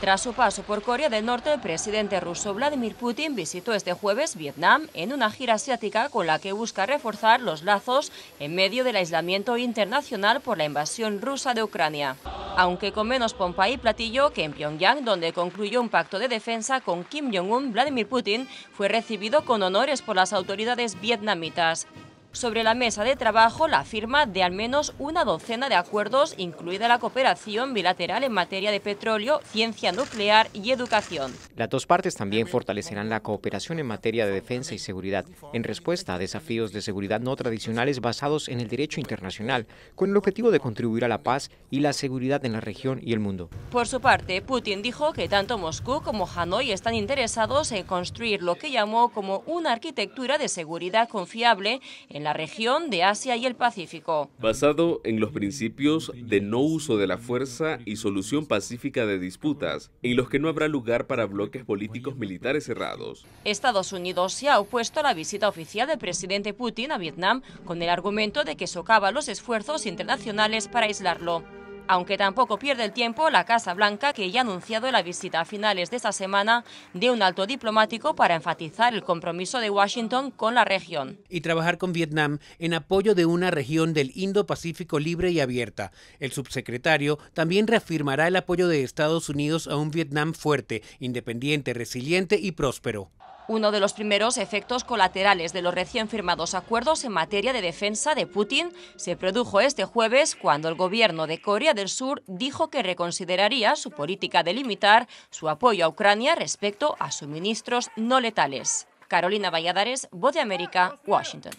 Tras su paso por Corea del Norte, el presidente ruso Vladimir Putin visitó este jueves Vietnam en una gira asiática con la que busca reforzar los lazos en medio del aislamiento internacional por la invasión rusa de Ucrania. Aunque con menos pompa y platillo que en Pyongyang, donde concluyó un pacto de defensa con Kim Jong-un, Vladimir Putin fue recibido con honores por las autoridades vietnamitas sobre la mesa de trabajo la firma de al menos una docena de acuerdos, incluida la cooperación bilateral en materia de petróleo, ciencia nuclear y educación. Las dos partes también fortalecerán la cooperación en materia de defensa y seguridad, en respuesta a desafíos de seguridad no tradicionales basados en el derecho internacional, con el objetivo de contribuir a la paz y la seguridad en la región y el mundo. Por su parte, Putin dijo que tanto Moscú como Hanoi están interesados en construir lo que llamó como una arquitectura de seguridad confiable en la región de Asia y el Pacífico. Basado en los principios de no uso de la fuerza y solución pacífica de disputas, en los que no habrá lugar para bloques políticos militares cerrados. Estados Unidos se ha opuesto a la visita oficial del presidente Putin a Vietnam con el argumento de que socava los esfuerzos internacionales para aislarlo. Aunque tampoco pierde el tiempo la Casa Blanca, que ya ha anunciado la visita a finales de esta semana de un alto diplomático para enfatizar el compromiso de Washington con la región. Y trabajar con Vietnam en apoyo de una región del Indo-Pacífico libre y abierta. El subsecretario también reafirmará el apoyo de Estados Unidos a un Vietnam fuerte, independiente, resiliente y próspero uno de los primeros efectos colaterales de los recién firmados acuerdos en materia de defensa de Putin se produjo este jueves cuando el gobierno de Corea del Sur dijo que reconsideraría su política de limitar su apoyo a Ucrania respecto a suministros no letales. Carolina Valladares, Voz de América, Washington.